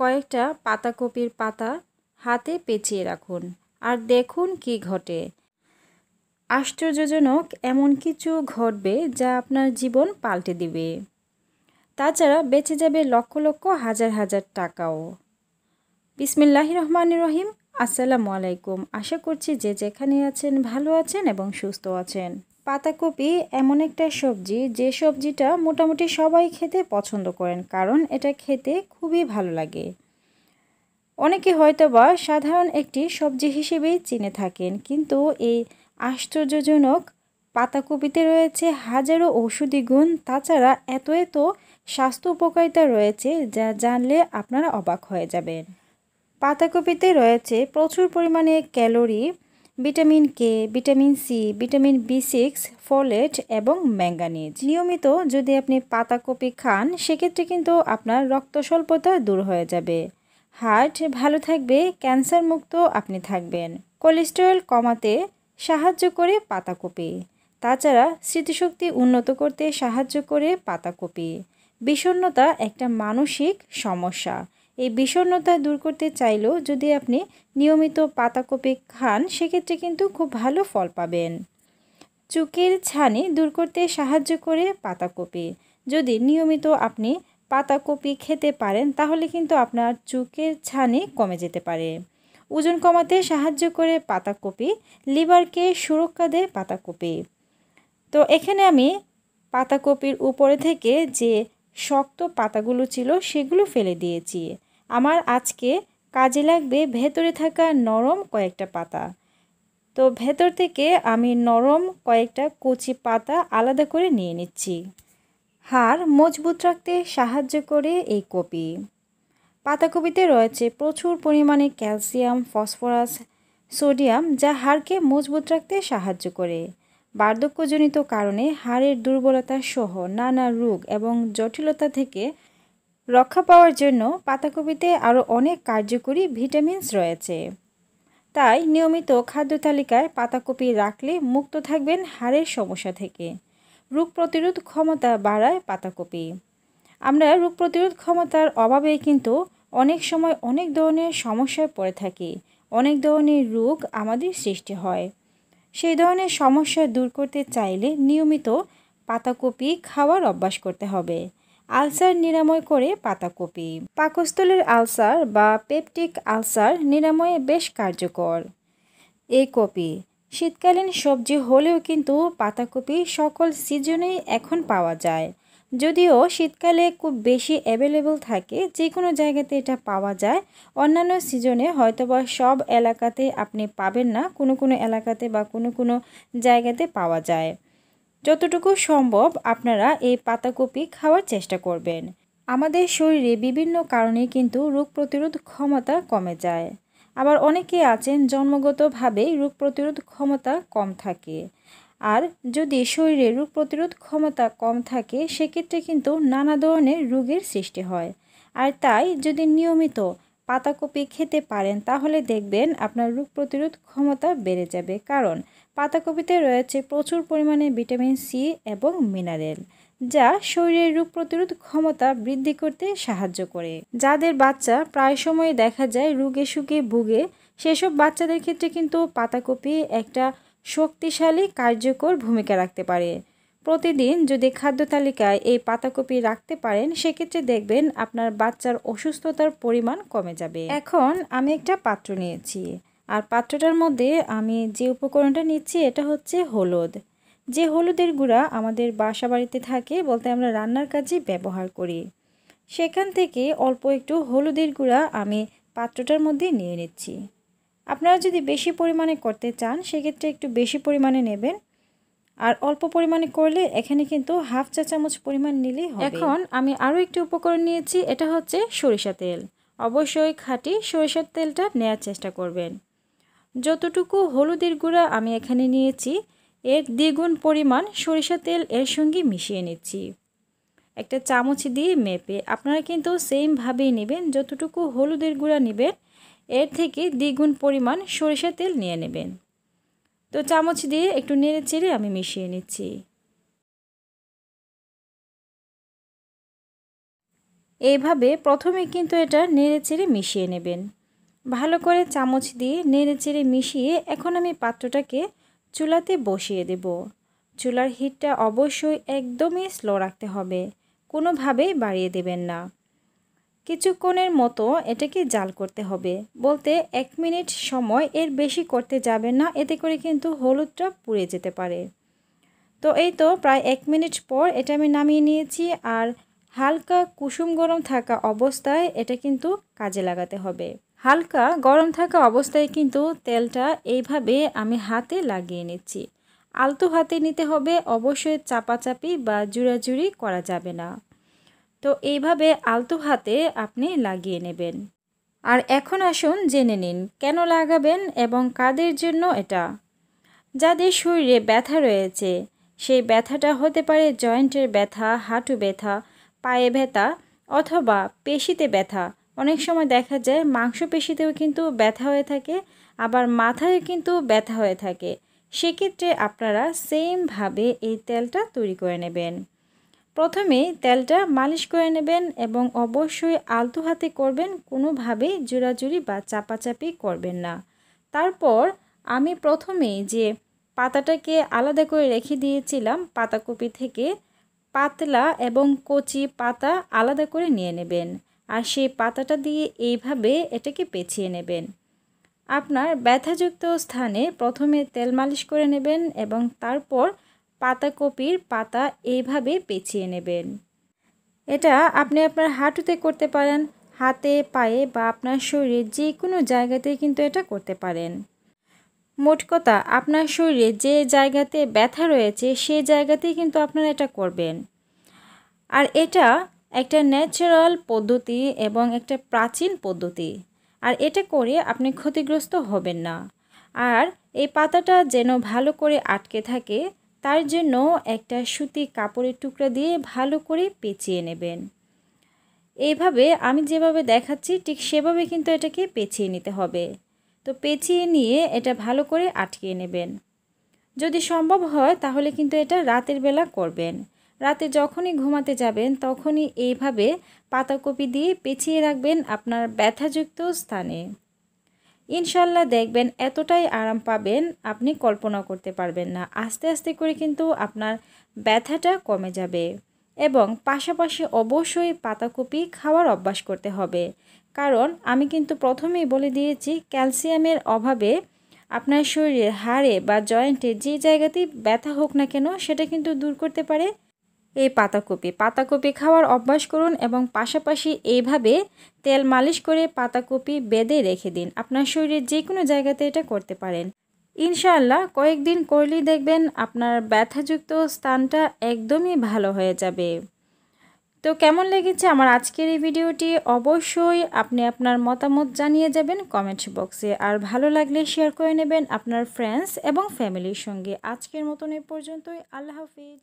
কয়েকটা পাতাকপির পাতা হাতে পেঁচিয়ে রাখুন আর দেখুন কি ঘটে আশ্চর্যজনক এমন কিছু ঘটবে যা আপনার জীবন পাল্টে দিবে তাছাড়া বেঁচে যাবে লক্ষ লক্ষ হাজার হাজার টাকাও বিসমিল্লাহ রহমান রহিম আসসালামু আলাইকুম আশা করছি যে যেখানে আছেন ভালো আছেন এবং সুস্থ আছেন পাতাকপি এমন একটা সবজি যে সবজিটা মোটামুটি সবাই খেতে পছন্দ করেন কারণ এটা খেতে খুবই ভালো লাগে অনেকে হয়তো বা সাধারণ একটি সবজি হিসেবেই চিনে থাকেন কিন্তু এই আশ্চর্যজনক পাতাকপিতে রয়েছে হাজারো ঔষধি গুণ তাছাড়া এত এত স্বাস্থ্য উপকারিতা রয়েছে যা জানলে আপনারা অবাক হয়ে যাবেন পাতাকপিতে রয়েছে প্রচুর পরিমাণে calorie vitamin K vitamin C vitamin B six folate এবং ম্যাঙ্গানিজ নিয়মিত যদি আপনি পাতাকপি খান সেক্ষেত্রে কিন্তু আপনার রক্ত স্বল্পতা দূর হয়ে যাবে হার্ট ভালো থাকবে ক্যান্সার মুক্ত আপনি থাকবেন কোলেস্টেরল কমাতে সাহায্য করে পাতাকপি তাছাড়া স্মৃতিশক্তি উন্নত করতে সাহায্য করে পাতাকপি বিষণ্নতা একটা মানসিক সমস্যা এই বিষণ্নতা দূর করতে চাইলেও যদি আপনি নিয়মিত পাতাকপি খান সেক্ষেত্রে কিন্তু খুব ভালো ফল পাবেন চুকের ছানি দূর করতে সাহায্য করে পাতাকপি যদি নিয়মিত আপনি পাতাকপি খেতে পারেন তাহলে কিন্তু আপনার চুকের ছানি কমে যেতে পারে ওজন কমাতে সাহায্য করে পাতাকপি লিভারকে সুরক্ষা দেয় পাতাকপি তো এখানে আমি পাতাকপির উপরে থেকে যে শক্ত পাতাগুলো ছিল সেগুলো ফেলে দিয়েছি আমার আজকে কাজে লাগবে ভেতরে থাকা নরম কয়েকটা পাতা তো ভেতর থেকে আমি নরম কয়েকটা কুচি পাতা আলাদা করে নিয়ে নিচ্ছি হাড় মজবুত রাখতে সাহায্য করে এই কপি পাতাকপিতে রয়েছে প্রচুর পরিমাণে ক্যালসিয়াম ফসফরাস সোডিয়াম যা হাড়কে মজবুত রাখতে সাহায্য করে বার্ধক্যজনিত কারণে হাড়ের দুর্বলতা সহ নানা রোগ এবং জটিলতা থেকে রক্ষা পাওয়ার জন্য পাতাকপিতে আরও অনেক কার্যকরী ভিটামিনস রয়েছে তাই নিয়মিত খাদ্য তালিকায় পাতাকপি রাখলে মুক্ত থাকবেন হাড়ের সমস্যা থেকে রোগ প্রতিরোধ ক্ষমতা বাড়ায় পাতাকপি আমরা রোগ প্রতিরোধ ক্ষমতার অভাবে কিন্তু অনেক সময় অনেক ধরনের সমস্যায় পড়ে থাকি অনেক ধরনের রোগ আমাদের সৃষ্টি হয় সেই ধরনের সমস্যা দূর করতে চাইলে নিয়মিত পাতাকপি খাওয়ার অভ্যাস করতে হবে আলসার নিরাময় করে পাতাকপি পাকস্থলের আলসার বা পেপটিক আলসার নিরাময়ে বেশ কার্যকর এই কপি শীতকালীন সবজি হলেও কিন্তু পাতাকপি সকল সিজনেই এখন পাওয়া যায় যদিও শীতকালে খুব বেশি অ্যাভেলেবল থাকে যে কোনো জায়গাতে এটা পাওয়া যায় অন্যান্য সিজনে হয়তোবা সব এলাকাতে আপনি পাবেন না কোনো কোনো এলাকাতে বা কোনো কোনো জায়গাতে পাওয়া যায় যতটুকু সম্ভব আপনারা এই পাতাকপি খাওয়ার চেষ্টা করবেন আমাদের শরীরে বিভিন্ন কারণে কিন্তু রোগ প্রতিরোধ ক্ষমতা কমে যায় আবার অনেকে আছেন জন্মগতভাবেই রোগ প্রতিরোধ ক্ষমতা কম থাকে আর যদি শরীরে রোগ প্রতিরোধ ক্ষমতা কম থাকে সেক্ষেত্রে কিন্তু নানা ধরনের রোগের সৃষ্টি হয় আর তাই যদি নিয়মিত পাতাকপি খেতে পারেন তাহলে দেখবেন আপনার রোগ প্রতিরোধ ক্ষমতা বেড়ে যাবে কারণ পাতাকপিতে রয়েছে প্রচুর পরিমাণে ভিটামিন সি এবং মিনারেল যা শরীরের রোগ প্রতিরোধ ক্ষমতা বৃদ্ধি করতে সাহায্য করে যাদের বাচ্চা প্রায় সময় দেখা যায় রোগে সুখে ভুগে সেসব বাচ্চাদের ক্ষেত্রে কিন্তু পাতাকপি একটা শক্তিশালী কার্যকর ভূমিকা রাখতে পারে প্রতিদিন যদি খাদ্য তালিকায় এই পাতাকপি রাখতে পারেন সেক্ষেত্রে দেখবেন আপনার বাচ্চার অসুস্থতার পরিমাণ কমে যাবে এখন আমি একটা পাত্র নিয়েছি আর পাত্রটার মধ্যে আমি যে উপকরণটা নিচ্ছি এটা হচ্ছে হলুদ যে হলুদের গুঁড়া আমাদের বাসা বাড়িতে থাকে বলতে আমরা রান্নার কাজে ব্যবহার করি সেখান থেকে অল্প একটু হলুদের গুঁড়া আমি পাত্রটার মধ্যে নিয়ে নিচ্ছি আপনারা যদি বেশি পরিমাণে করতে চান সেক্ষেত্রে একটু বেশি পরিমাণে নেবেন আর অল্প পরিমাণে করলে এখানে কিন্তু হাফ চা চামচ পরিমাণ নিলে এখন আমি আরও একটি উপকরণ নিয়েছি এটা হচ্ছে সরিষা তেল অবশ্যই খাঁটি সরিষার তেলটা নেওয়ার চেষ্টা করবেন যতটুকু হলুদের গুঁড়া আমি এখানে নিয়েছি এর দ্বিগুণ পরিমাণ সরিষা তেল এর সঙ্গে মিশিয়ে নিচ্ছি একটা চামচ দিয়ে মেপে আপনারা কিন্তু সেমভাবেই নেবেন যতটুকু হলুদের গুঁড়া নেবেন এর থেকে দ্বিগুণ পরিমাণ সরিষা তেল নিয়ে নেবেন তো চামচ দিয়ে একটু নেড়ে চেড়ে আমি মিশিয়ে নিচ্ছি এইভাবে প্রথমে কিন্তু এটা নেড়ে চেড়ে মিশিয়ে নেবেন ভালো করে চামচ দিয়ে নেড়েচেড়ে মিশিয়ে এখন আমি পাত্রটাকে চুলাতে বসিয়ে দেব চুলার হিটটা অবশ্যই একদমই স্লো রাখতে হবে কোনোভাবেই বাড়িয়ে দেবেন না কিছুক্ষণের মতো এটাকে জাল করতে হবে বলতে এক মিনিট সময় এর বেশি করতে যাবেন না এতে করে কিন্তু হলুদটা পুড়ে যেতে পারে তো এই তো প্রায় এক মিনিট পর এটা আমি নামিয়ে নিয়েছি আর হালকা কুসুম গরম থাকা অবস্থায় এটা কিন্তু কাজে লাগাতে হবে হালকা গরম থাকা অবস্থায় কিন্তু তেলটা এইভাবে আমি হাতে লাগিয়ে নিচ্ছি আলতো হাতে নিতে হবে অবশ্যই চাপাচাপি বা জুড়াজুড়ি করা যাবে না তো এইভাবে আলতো হাতে আপনি লাগিয়ে নেবেন আর এখন আসুন জেনে নিন কেন লাগাবেন এবং কাদের জন্য এটা যাদের শরীরে ব্যথা রয়েছে সেই ব্যথাটা হতে পারে জয়েন্টের ব্যথা হাঁটু ব্যথা পায়ে ব্যথা অথবা পেশিতে ব্যথা অনেক সময় দেখা যায় মাংসপেশিতেও কিন্তু ব্যথা হয়ে থাকে আবার মাথায় কিন্তু ব্যথা হয়ে থাকে সেক্ষেত্রে আপনারা সেমভাবে এই তেলটা তৈরি করে নেবেন প্রথমে তেলটা মালিশ করে নেবেন এবং অবশ্যই আলতু হাতে করবেন কোনোভাবে জোড়াজুড়ি বা চাপাচাপি করবেন না তারপর আমি প্রথমে যে পাতাটাকে আলাদা করে রেখে দিয়েছিলাম পাতাকপি থেকে পাতলা এবং কচি পাতা আলাদা করে নিয়ে নেবেন আর সেই পাতাটা দিয়ে এইভাবে এটাকে পেঁচিয়ে নেবেন আপনার ব্যথাযুক্ত স্থানে প্রথমে তেল মালিশ করে নেবেন এবং তারপর পাতাকপির পাতা এইভাবে পেঁচিয়ে নেবেন এটা আপনি আপনার হাঁটুতে করতে পারেন হাতে পায়ে বা আপনার শরীরে যে কোনো জায়গাতে কিন্তু এটা করতে পারেন মোট কথা আপনার শরীরে যে জায়গাতে ব্যথা রয়েছে সেই জায়গাতেই কিন্তু আপনারা এটা করবেন আর এটা একটা ন্যাচারাল পদ্ধতি এবং একটা প্রাচীন পদ্ধতি আর এটা করে আপনি ক্ষতিগ্রস্ত হবেন না আর এই পাতাটা যেন ভালো করে আটকে থাকে তার জন্য একটা সুতি কাপড়ের টুকরা দিয়ে ভালো করে পেঁচিয়ে নেবেন এইভাবে আমি যেভাবে দেখাচ্ছি ঠিক সেভাবে কিন্তু এটাকে পেঁচিয়ে নিতে হবে তো পেঁচিয়ে নিয়ে এটা ভালো করে আটকিয়ে নেবেন যদি সম্ভব হয় তাহলে কিন্তু এটা রাতের বেলা করবেন রাতে যখনই ঘুমাতে যাবেন তখনই এইভাবে পাতাকপি দিয়ে পেঁচিয়ে রাখবেন আপনার ব্যথাযুক্ত স্থানে ইনশাল্লাহ দেখবেন এতটাই আরাম পাবেন আপনি কল্পনা করতে পারবেন না আস্তে আস্তে করে কিন্তু আপনার ব্যথাটা কমে যাবে এবং পাশাপাশি অবশ্যই পাতাকপি খাওয়ার অভ্যাস করতে হবে কারণ আমি কিন্তু প্রথমেই বলে দিয়েছি ক্যালসিয়ামের অভাবে আপনার শরীরের হাড়ে বা জয়েন্টে যে জায়গাতেই ব্যথা হোক না কেন সেটা কিন্তু দূর করতে পারে এই পাতাকপি পাতাকপি খাওয়ার অভ্যাস করুন এবং পাশাপাশি এইভাবে তেল মালিশ করে পাতাকপি বেঁধে রেখে দিন আপনার শরীরের যে কোনো জায়গাতে এটা করতে পারেন ইনশাআল্লাহ কয়েকদিন করলেই দেখবেন আপনার ব্যথাযুক্ত স্থানটা একদমই ভালো হয়ে যাবে তো কেমন লেগেছে আমার আজকের এই ভিডিওটি অবশ্যই আপনি আপনার মতামত জানিয়ে যাবেন কমেন্ট বক্সে আর ভালো লাগলে শেয়ার করে নেবেন আপনার ফ্রেন্ডস এবং ফ্যামিলির সঙ্গে আজকের মতন এ পর্যন্তই আল্লাহ হাফিজ